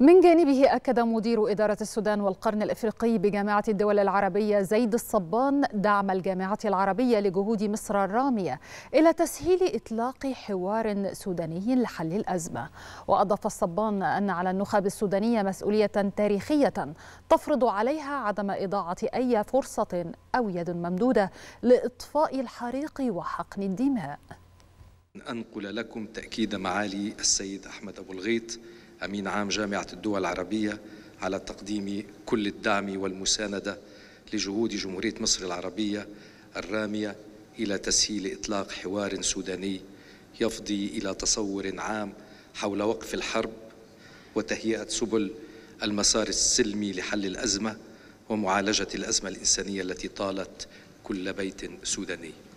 من جانبه أكد مدير إدارة السودان والقرن الإفريقي بجامعة الدول العربية زيد الصبان دعم الجامعة العربية لجهود مصر الرامية إلى تسهيل إطلاق حوار سوداني لحل الأزمة وأضاف الصبان أن على النخب السودانية مسؤولية تاريخية تفرض عليها عدم إضاعة أي فرصة أو يد ممدودة لإطفاء الحريق وحقن الدماء أنقل لكم تأكيد معالي السيد أحمد أبو الغيط أمين عام جامعة الدول العربية على تقديم كل الدعم والمساندة لجهود جمهورية مصر العربية الرامية إلى تسهيل إطلاق حوار سوداني يفضي إلى تصور عام حول وقف الحرب وتهيئة سبل المسار السلمي لحل الأزمة ومعالجة الأزمة الإنسانية التي طالت كل بيت سوداني